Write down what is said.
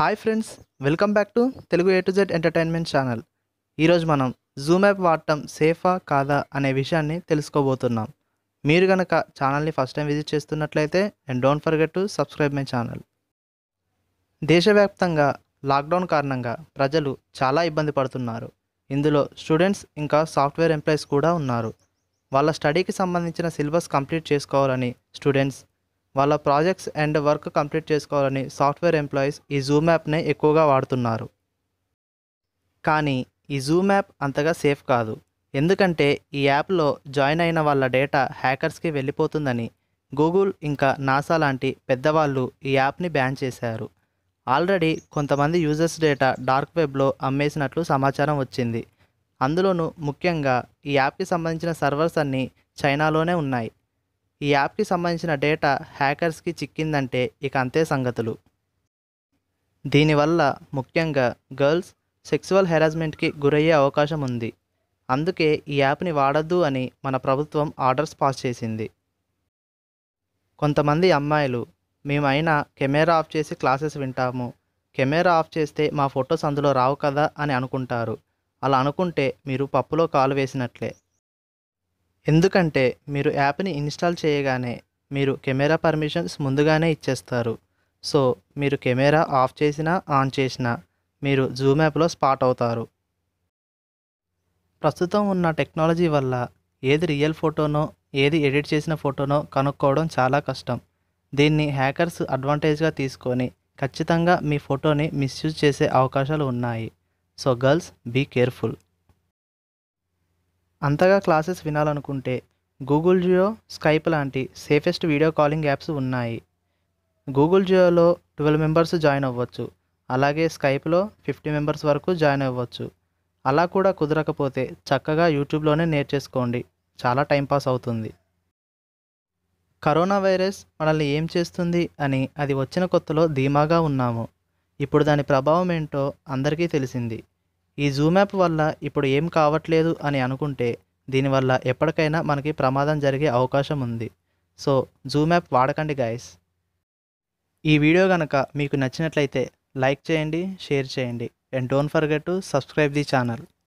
hi friends welcome back to Telugu A to Z entertainment channel ఈరోజు మనం Zoom app వాడటం సేఫా కాదా అనే విషయాన్ని తెలుసుకోబోతున్నాం మీరు కనుక ఛానల్ని ఫస్ట్ టైం విజిట్ చేస్తున్నట్లయితే and don't forget to subscribe my channel దేశవ్యాప్తంగా లాక్డౌన్ కారణంగా ప్రజలు చాలా ఇబ్బంది పడుతున్నారు ఇందులో స్టూడెంట్స్ ఇంకా సాఫ్ట్వేర్ ఎంప్లాయీస్ కూడా ఉన్నారు వాళ్ళ స్టడీకి సంబంధించిన సిలబస్ కంప్లీట్ చేసుకోవాలని స్టూడెంట్స్ వాళ్ళ ప్రాజెక్ట్స్ అండ్ వర్క్ కంప్లీట్ చేసుకోవాలని సాఫ్ట్వేర్ ఎంప్లాయీస్ ఈ జూమ్ యాప్నే ఎక్కువగా వాడుతున్నారు కానీ ఈ జూమ్ యాప్ అంతగా సేఫ్ కాదు ఎందుకంటే ఈ యాప్లో జాయిన్ అయిన వాళ్ళ డేటా హ్యాకర్స్కి వెళ్ళిపోతుందని గూగుల్ ఇంకా నాసా లాంటి పెద్దవాళ్ళు ఈ యాప్ని బ్యాన్ చేశారు ఆల్రెడీ కొంతమంది యూజర్స్ డేటా డార్క్ వెబ్లో అమ్మేసినట్లు సమాచారం వచ్చింది అందులోనూ ముఖ్యంగా ఈ యాప్కి సంబంధించిన సర్వర్స్ అన్నీ చైనాలోనే ఉన్నాయి ఈ యాప్కి సంబంధించిన డేటా హ్యాకర్స్కి చిక్కిందంటే ఇక అంతే సంగతులు దీనివల్ల ముఖ్యంగా గర్ల్స్ సెక్సువల్ హెరాస్మెంట్కి గురయ్యే అవకాశం ఉంది అందుకే ఈ యాప్ని వాడద్దు అని మన ప్రభుత్వం ఆర్డర్స్ పాస్ చేసింది కొంతమంది అమ్మాయిలు మేమైనా కెమెరా ఆఫ్ చేసి క్లాసెస్ వింటాము కెమెరా ఆఫ్ చేస్తే మా ఫొటోస్ అందులో రావు కదా అని అనుకుంటారు అలా అనుకుంటే మీరు పప్పులో కాలు వేసినట్లే ఎందుకంటే మీరు యాప్ని ఇన్స్టాల్ చేయగానే మీరు కెమెరా పర్మిషన్స్ ముందుగానే ఇచ్చేస్తారు సో మీరు కెమెరా ఆఫ్ చేసినా ఆన్ చేసినా మీరు జూమ్ యాప్లో స్పాట్ అవుతారు ప్రస్తుతం ఉన్న టెక్నాలజీ వల్ల ఏది రియల్ ఫోటోనో ఏది ఎడిట్ చేసిన ఫోటోనో కనుక్కోవడం చాలా కష్టం దీన్ని హ్యాకర్స్ అడ్వాంటేజ్గా తీసుకొని ఖచ్చితంగా మీ ఫోటోని మిస్యూజ్ చేసే అవకాశాలు ఉన్నాయి సో గర్ల్స్ బీ కేర్ఫుల్ అంతగా క్లాసెస్ వినాలనుకుంటే గూగుల్ జియో స్కైప్ లాంటి సేఫెస్ట్ వీడియో కాలింగ్ యాప్స్ ఉన్నాయి గూగుల్ జియోలో ట్వెల్వ్ మెంబర్స్ జాయిన్ అవ్వచ్చు అలాగే స్కైప్లో ఫిఫ్టీ మెంబర్స్ వరకు జాయిన్ అవ్వచ్చు అలా కూడా కుదరకపోతే చక్కగా యూట్యూబ్లోనే నేర్చేసుకోండి చాలా టైంపాస్ అవుతుంది కరోనా వైరస్ మనల్ని ఏం చేస్తుంది అని అది వచ్చిన కొత్తలో ధీమాగా ఉన్నాము ఇప్పుడు దాని ప్రభావం ఏంటో అందరికీ తెలిసింది ఈ జూమ్ యాప్ వల్ల ఇప్పుడు ఏం కావట్లేదు అని అనుకుంటే దీనివల్ల ఎప్పటికైనా మనకి ప్రమాదం జరిగే అవకాశం ఉంది సో జూమ్ యాప్ వాడకండి గాయస్ ఈ వీడియో కనుక మీకు నచ్చినట్లయితే లైక్ చేయండి షేర్ చేయండి and don't forget to subscribe the channel